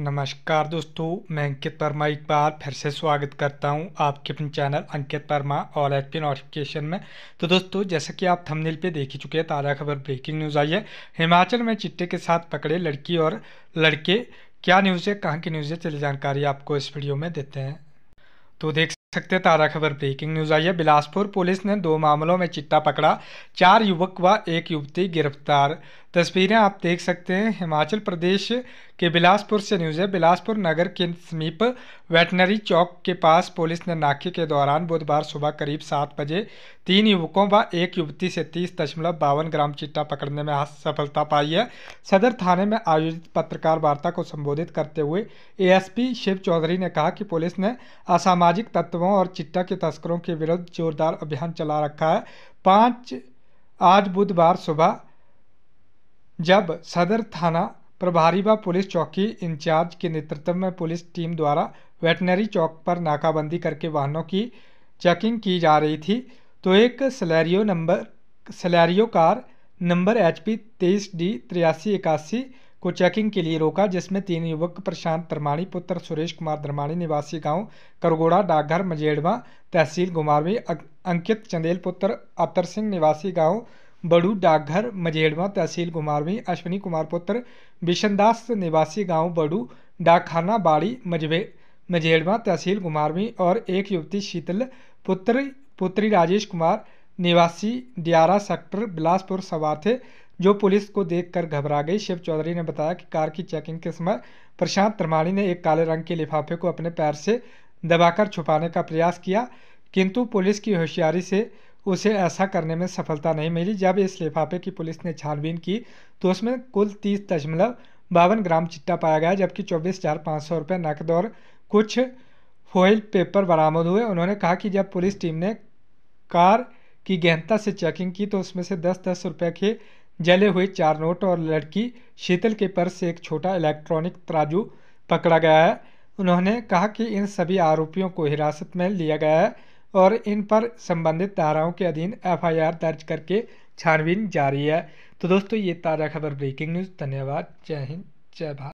नमस्कार दोस्तों मैं अंकित वर्मा एक बार फिर से स्वागत करता हूं आपके अपने channel Ankit Verma all H P notification में तो दोस्तों जैसा कि आप थंबनेल पे देख ही चुके हैं ताज़ा खबर ब्रेकिंग न्यूज़ आई है हिमाचल में चिट्टे के साथ पकड़े लड़की और लड़के क्या न्यूज़ है कहाँ की न्यूज़ है चलिए जानकारी आपको इस वीडियो में देते हैं तो देख सकते ताजा खबर ब्रेकिंग न्यूज आई है बिलासपुर पुलिस ने दो मामलों में चिट्टा पकड़ा चार युवक व एक युवती गिरफ्तार तस्वीरें आप देख सकते हैं हिमाचल प्रदेश के बिलासपुर से न्यूज़ है बिलासपुर नगर के समीप वेटनरी चौक के पास पुलिस ने नाके के दौरान बुधवार सुबह करीब सात बजे तीन युवकों व एक युवती से तीस दशमलव बावन ग्राम चिट्टा पकड़ने में सफलता पाई है सदर थाने में आयोजित पत्रकार वार्ता को संबोधित करते हुए एएसपी शिव चौधरी ने कहा कि पुलिस ने असामाजिक तत्वों और चिट्टा के तस्करों के विरुद्ध जोरदार अभियान चला रखा है पाँच आज बुधवार सुबह जब सदर थाना प्रभारी व पुलिस चौकी इंचार्ज के नेतृत्व में पुलिस टीम द्वारा वेटनरी चौक पर नाकाबंदी करके वाहनों की चेकिंग की जा रही थी तो एक Celerio number Celerio car number H P तेईस डी तिरासी इक्यासी को चेकिंग के लिए रोका जिसमें तीन युवक प्रशांत धर्माणी पुत्र सुरेश कुमार धर्माणी निवासी गांव करगोड़ा डाकघर मजेड़वा तहसील घुमारवी अं-, अंकित चंदेल पुत्र अतर सिंह निवासी गांव बड़ू डाकघर मजेड़वा तहसील कुमारवी अश्विनी कुमार पुत्र बिशनदास निवासी गांव बड़ू डाकखाना बाड़ी मजबे मजेड़वा तहसील कुमारवी और एक युवती शीतल पुत्र पुत्री राजेश कुमार निवासी डियारा सेक्टर बिलासपुर सवार थे जो पुलिस को देखकर घबरा गई शिव चौधरी ने बताया कि कार की चेकिंग के समय प्रशांत त्रमाणी ने एक काले रंग के लिफाफे को अपने पैर से दबाकर छुपाने का प्रयास किया किंतु पुलिस की होशियारी से उसे ऐसा करने में सफलता नहीं मिली जब इस लिफाफे की पुलिस ने छानबीन की तो उसमें कुल तीस दशमलव बावन ग्राम चिट्टा पाया गया जबकि चौबीस हज़ार पाँच सौ रुपये नकद और कुछ फॉइल पेपर बरामद हुए उन्होंने कहा कि जब पुलिस टीम ने कार की गहनता से चेकिंग की तो उसमें से दस दस रुपये के जले हुए चार नोट और लड़की शीतल के पर्स से एक छोटा इलेक्ट्रॉनिक तराजू पकड़ा गया है उन्होंने कहा कि इन सभी आरोपियों को हिरासत में लिया गया है और इन पर संबंधित धाराओं के अधीन एफआईआर दर्ज करके छानबीन जारी है तो दोस्तों ये ताज़ा खबर ब्रेकिंग न्यूज़ धन्यवाद जय हिंद जय भारत